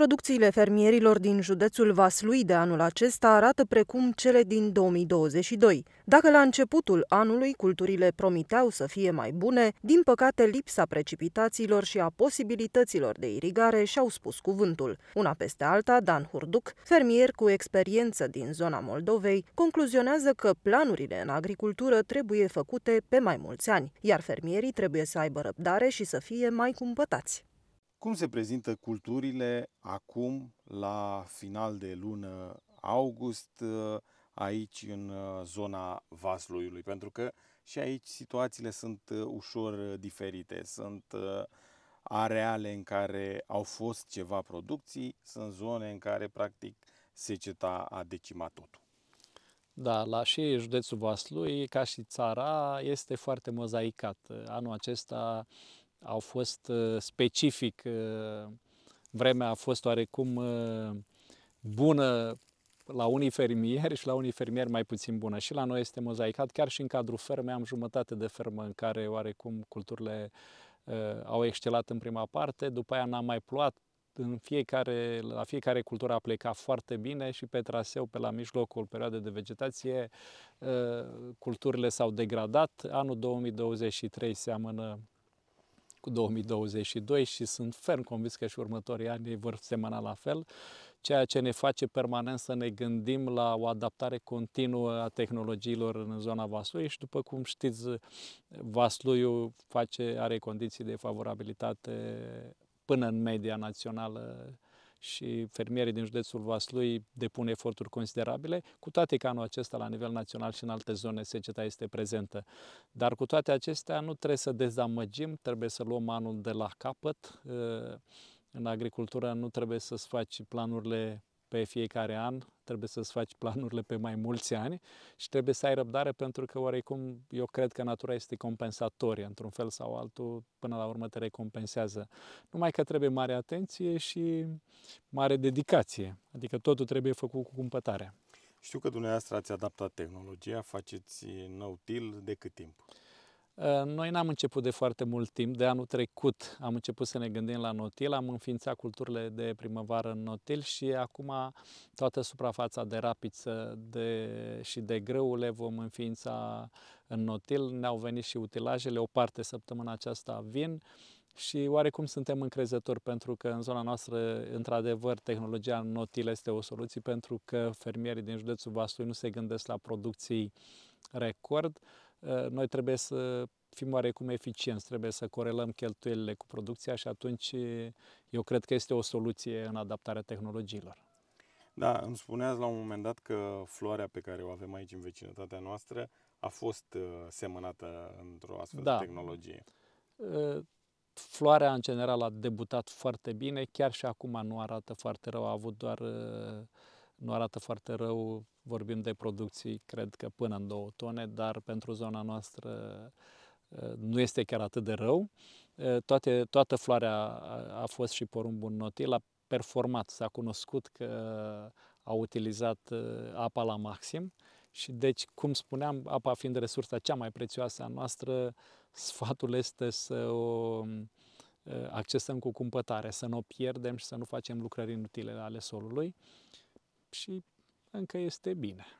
Producțiile fermierilor din județul Vaslui de anul acesta arată precum cele din 2022. Dacă la începutul anului culturile promiteau să fie mai bune, din păcate lipsa precipitațiilor și a posibilităților de irigare și-au spus cuvântul. Una peste alta, Dan Hurduc, fermier cu experiență din zona Moldovei, concluzionează că planurile în agricultură trebuie făcute pe mai mulți ani, iar fermierii trebuie să aibă răbdare și să fie mai cumpătați. Cum se prezintă culturile acum, la final de lună august, ă, aici în ă, zona Vasluiului? Pentru că și aici situațiile sunt ă, ușor diferite. Sunt areale în care au fost ceva producții, sunt zone în care practic seceta a decimat totul. Da, la și județul Vaslui, ca și țara, este foarte mozaicat. Anul acesta uh, au fost uh, specific, uh, vremea a fost oarecum uh, bună la unii fermieri și la unii fermieri mai puțin bună. Și la noi este mozaicat, chiar și în cadrul fermei am jumătate de fermă în care oarecum culturile au excelat în prima parte, după aia n-a mai plouat, în fiecare, la fiecare cultură a plecat foarte bine și pe traseu, pe la mijlocul perioadei de vegetație, culturile s-au degradat. Anul 2023 seamănă cu 2022 și sunt ferm convins că și următorii ani vor semăna la fel, ceea ce ne face permanent să ne gândim la o adaptare continuă a tehnologiilor în zona Vaslui și după cum știți, Vasluiul face, are condiții de favorabilitate până în media națională și fermierii din județul Vaslui depun eforturi considerabile, cu toate că anul acesta la nivel național și în alte zone seceta este prezentă. Dar cu toate acestea nu trebuie să dezamăgim, trebuie să luăm anul de la capăt. În agricultură nu trebuie să-ți faci planurile pe fiecare an, trebuie să-ți faci planurile pe mai mulți ani și trebuie să ai răbdare pentru că oarecum eu cred că natura este compensatorie într-un fel sau altul, până la urmă te recompensează. Numai că trebuie mare atenție și mare dedicație, adică totul trebuie făcut cu cumpătare. Știu că dumneavoastră ați adaptat tehnologia, faceți nou til de cât timp? Ă, noi n-am început de foarte mult timp, de anul trecut am început să ne gândim la notil, am înființat culturile de primăvară în notil și acum toată suprafața de rapiță de, și de le vom înființa în notil. Ne-au venit și utilajele, o parte săptămâna aceasta vin și oarecum suntem încrezători pentru că în zona noastră, într-adevăr, tehnologia notil este o soluție pentru că fermierii din județul Vaslui nu se gândesc la producții record, Eh, noi trebuie să fim oarecum eficienți, trebuie să corelăm cheltuielile cu producția și atunci eh, eu cred că este o soluție în adaptarea tehnologiilor. Da, îmi spuneați la un moment dat că floarea pe care o avem aici în vecinătatea noastră a fost eh, semănată într-o astfel da. de tehnologie. Floarea, în general, a debutat foarte bine, chiar și acum nu arată foarte rău, a avut doar nu arată foarte rău, vorbim de producții, cred că până în 2 tone, dar pentru zona noastră ă, nu este chiar atât de rău. Ă, toate, toată floarea a, a fost și porumbul notil, a performat, s-a cunoscut că a utilizat ă, apa la maxim și deci, cum spuneam, apa fiind resursa cea mai prețioasă a noastră, sfatul este să o accesăm cu cumpătare, să nu o pierdem și să nu facem lucrări inutile ale solului și încă este bine.